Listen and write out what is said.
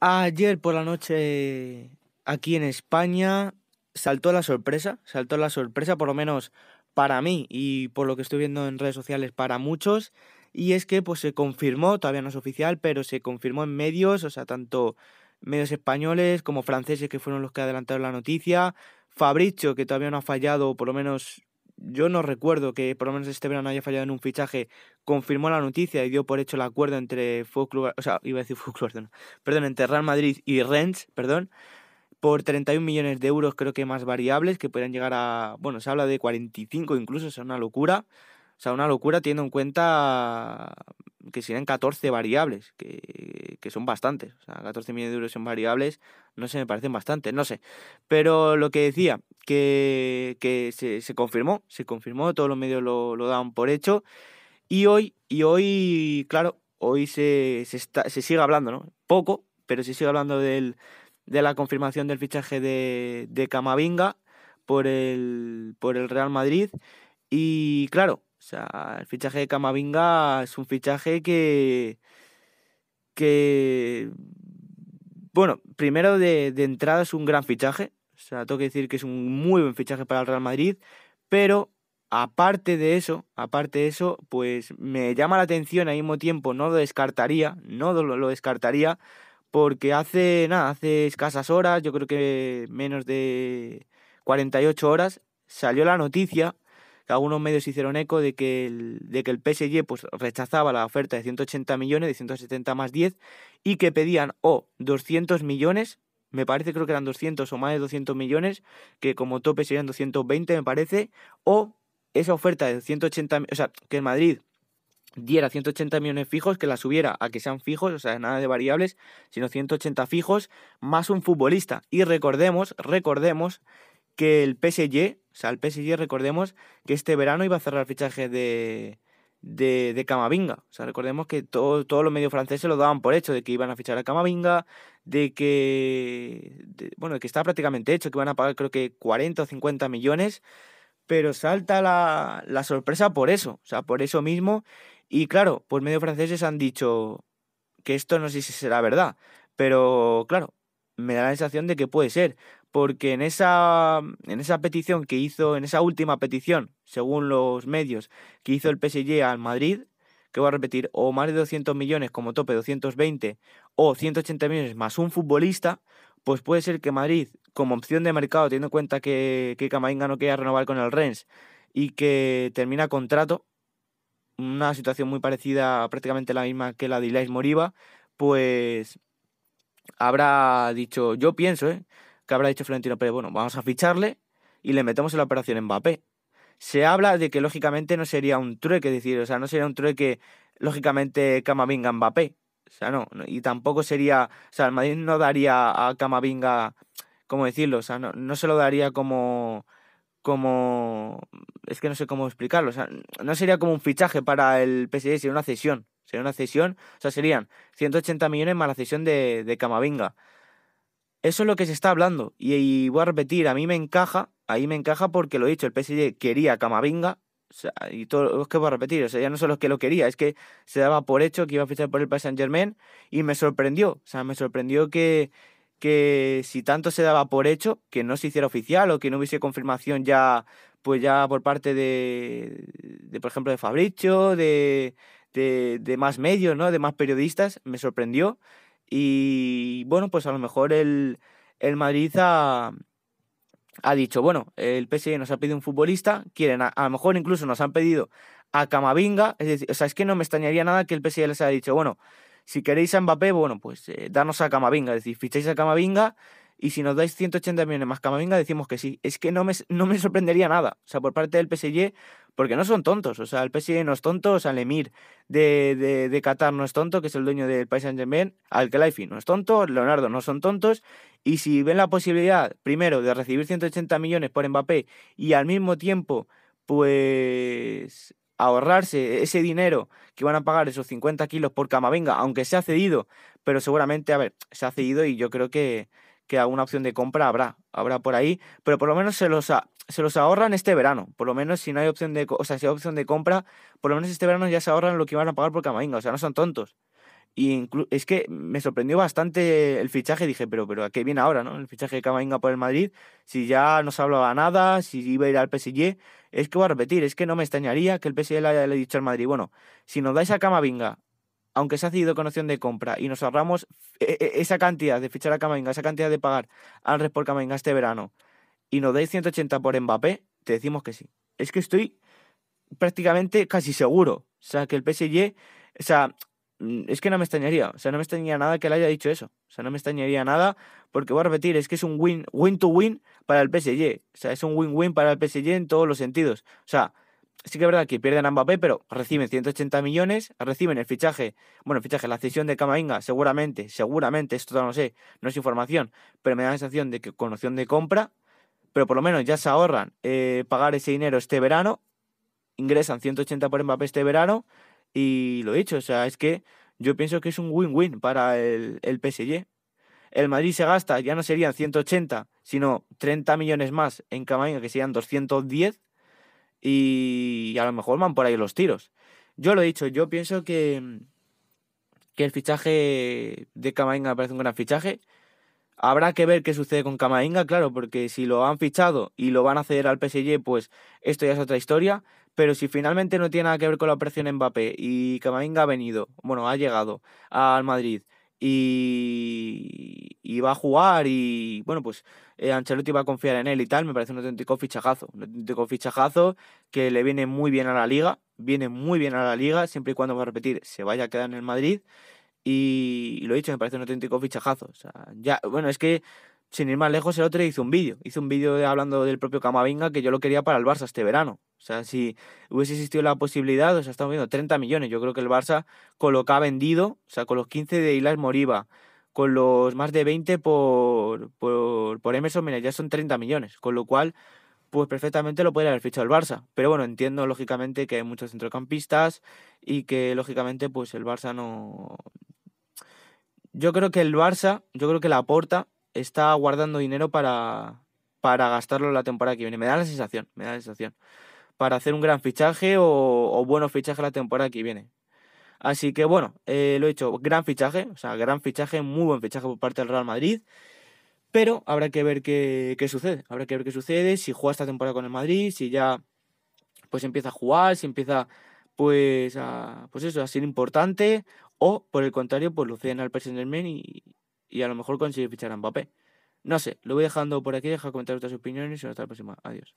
Ayer por la noche aquí en España saltó la sorpresa, saltó la sorpresa por lo menos para mí y por lo que estoy viendo en redes sociales para muchos y es que pues se confirmó, todavía no es oficial, pero se confirmó en medios, o sea, tanto medios españoles como franceses que fueron los que adelantaron la noticia, Fabricio que todavía no ha fallado, por lo menos yo no recuerdo que por lo menos este verano haya fallado en un fichaje, confirmó la noticia y dio por hecho el acuerdo entre o sea, iba a decir perdón, entre Real Madrid y Rennes, perdón, por 31 millones de euros creo que más variables que pueden llegar a, bueno, se habla de 45 incluso, o sea, una locura, o sea, una locura teniendo en cuenta que serían 14 variables, que, que son bastantes. O sea, 14 millones de euros en variables, no se me parecen bastantes, no sé. Pero lo que decía, que, se, confirmó, se confirmó, todos los medios lo, lo daban por hecho. Y hoy, y hoy claro, hoy se, sigue hablando, ¿no? Poco, pero se sigue hablando de la confirmación del fichaje de, de Camavinga por el, por el Real Madrid. Y claro, sea, el fichaje de Camavinga es un fichaje que, que, bueno, primero de, entrada es un gran fichaje, o sea, tengo que decir que es un muy buen fichaje para el Real Madrid, pero aparte de eso, aparte de eso, pues me llama la atención al mismo tiempo, no lo descartaría, no lo, lo descartaría, porque hace, nada, hace escasas horas, yo creo que menos de 48 horas, salió la noticia que algunos medios hicieron eco de que el, de que el PSG pues, rechazaba la oferta de 180 millones, de 170 más 10, y que pedían o 200 millones, me parece creo que eran 200 o más de 200 millones, que como tope serían 220 me parece, o esa oferta de 180, o sea, que en Madrid diera 180 millones fijos, que la subiera a que sean fijos, o sea, nada de variables, sino 180 fijos más un futbolista. Y recordemos, recordemos que el PSG o sea, el PSG, recordemos que este verano iba a cerrar el fichaje de, de, Camavinga. O sea, recordemos que todos los medios franceses lo daban por hecho, de que iban a fichar a Camavinga, de que, de, que está prácticamente hecho, que van a pagar creo que 40 o 50 millones, pero salta la, la sorpresa por eso, o sea, por eso mismo. Y claro, pues medios franceses han dicho que esto no sé si será verdad, pero claro, me da la sensación de que puede ser, porque en esa, en esa petición que hizo, en esa última petición, según los medios, que hizo el PSG al Madrid, que voy a repetir, o más de 200 millones como tope 220, o 180 millones más un futbolista, pues puede ser que Madrid, como opción de mercado, teniendo en cuenta que, que no quiera renovar con el Rennes y que termina contrato, una situación muy parecida, prácticamente la misma que la de Lais Moriba, pues habrá dicho, yo pienso, ¿eh? que habrá dicho Florentino Pérez, bueno, vamos a ficharle y le metemos en la operación Mbappé. Se habla de que lógicamente no sería un trueque, es decir, o sea, no sería un trueque lógicamente Camavinga Mbappé. O sea, no, y tampoco sería, o sea, el Madrid no daría a Camavinga, ¿cómo decirlo? O sea, no, se lo daría como, como, es que no sé cómo explicarlo, o sea, no sería como un fichaje para el PSG, sería una cesión, sería una cesión, o sea, serían 180 millones más la cesión de, de Camavinga. Eso es lo que se está hablando. Y, voy a repetir, a mí me encaja, ahí me encaja porque lo he dicho, el PSG quería Camavinga. y todo es que voy a repetir, o sea, ya no solo los que lo quería, es que se daba por hecho que iba a fichar por el Paris Saint Germain y me sorprendió, o sea, me sorprendió que, que si tanto se daba por hecho, que no se hiciera oficial o que no hubiese confirmación ya, pues ya por parte de, por ejemplo, de Fabricio, de, de, más medios, ¿no? De más periodistas, me sorprendió y bueno, pues a lo mejor el, el Madrid ha, ha, dicho, bueno, el PSG nos ha pedido un futbolista, quieren, a, lo mejor incluso nos han pedido a Camavinga, es decir, o sea, es que no me extrañaría nada que el PSG les haya dicho, bueno, si queréis a Mbappé, bueno, pues eh, danos a Camavinga, es decir, ficháis a Camavinga y si nos dais 180 millones más Camavinga, decimos que sí. Es que no me, no me sorprendería nada. O sea, por parte del PSG porque no son tontos. O sea, el PSG no es tonto, o sea, Emir de, de, Qatar no es tonto, que es el dueño del país Saint Germain, al Khelaifi no es tonto, Leonardo no son tontos. Y si ven la posibilidad, primero, de recibir 180 millones por Mbappé y al mismo tiempo, pues ahorrarse ese dinero que van a pagar esos 50 kilos por Camavinga, aunque se ha cedido, pero seguramente, a ver, se ha cedido y yo creo que, que alguna opción de compra habrá, habrá por ahí, pero por lo menos se los, ha se los ahorran este verano. Por lo menos si no hay opción de, o sea, opción de compra, por lo menos este verano ya se ahorran lo que iban a pagar por Camavinga. O sea, no son tontos. Y es que me sorprendió bastante el fichaje. Dije, pero, pero ¿a qué viene ahora, no? El fichaje de Camavinga por el Madrid. Si ya no se hablaba nada, si iba a ir al PSG. Es que voy a repetir, es que no me extrañaría que el PSG le haya dicho al Madrid, bueno, si nos dais a Camavinga, aunque se ha cedido con opción de compra y nos ahorramos e, e, esa cantidad de fichar a Camavinga, esa cantidad de pagar al Red por Camavinga este verano y nos dais 180 por Mbappé, te decimos que sí. Es que estoy prácticamente casi seguro. O sea, que el PSG, o sea, mm, es que no me extrañaría, o sea, no me extrañaría nada que le haya dicho eso. O sea, no me extrañaría nada porque voy a repetir, es que es un win, win to win para el PSG. O sea, es un win-win para el PSG en todos los sentidos. O sea, sí que es verdad que pierden a Mbappé, pero reciben 180 millones, reciben el fichaje, bueno, el fichaje, la cesión de Camavinga, seguramente, seguramente, esto no sé, no es información, pero me da la sensación de que con opción de compra, pero por lo menos ya se ahorran eh, pagar ese dinero este verano, ingresan 180 por Mbappé este verano y lo dicho, o sea, es que yo pienso que es un win-win para el, el PSG. El Madrid se gasta, ya no serían 180, sino 30 millones más en Camaño, que serían 210, y a lo mejor van por ahí los tiros. Yo lo he dicho, yo pienso que, que el fichaje de Camaño me parece un gran fichaje. Habrá que ver qué sucede con Camavinga, claro, porque si lo han fichado y lo van a ceder al PSG, pues esto ya es otra historia. Pero si finalmente no tiene nada que ver con la operación Mbappé y Camavinga ha venido, bueno, ha llegado al Madrid y, y va a jugar y bueno, pues eh, Ancelotti va a confiar en él y tal, me parece un auténtico fichajazo, un auténtico fichajazo que le viene muy bien a la liga, viene muy bien a la liga, siempre y cuando, va a repetir, se vaya a quedar en el Madrid y, lo he dicho, me parece un auténtico fichajazo. O sea, ya, bueno, es que sin ir más lejos, el otro hizo un vídeo. Hizo un vídeo hablando del propio Camavinga que yo lo quería para el Barça este verano. O sea, si hubiese existido la posibilidad, o sea, estamos viendo 30 millones. Yo creo que el Barça con lo que ha vendido, o sea, con los 15 de Ilas Moriba, con los más de 20 por, por, por Emerson, mira, ya son 30 millones. Con lo cual, pues perfectamente lo podría haber fichado el Barça. Pero bueno, entiendo lógicamente que hay muchos centrocampistas y que lógicamente pues el Barça no, yo creo que el Barça, yo creo que la Porta está guardando dinero para, para gastarlo la temporada que viene. Me da la sensación, me da la sensación. Para hacer un gran fichaje o, o buenos fichajes la temporada que viene. Así que bueno, eh, lo he hecho. gran fichaje, o sea, gran fichaje, muy buen fichaje por parte del Real Madrid. Pero habrá que ver qué, qué, sucede. Habrá que ver qué sucede, si juega esta temporada con el Madrid, si ya pues empieza a jugar, si empieza pues, pues eso, a ser importante, o por el contrario, pues lo ceden al PSG y, y a lo mejor consiguen fichar a Mbappé. No sé, lo voy dejando por aquí, deja comentar otras opiniones y hasta la próxima. Adiós.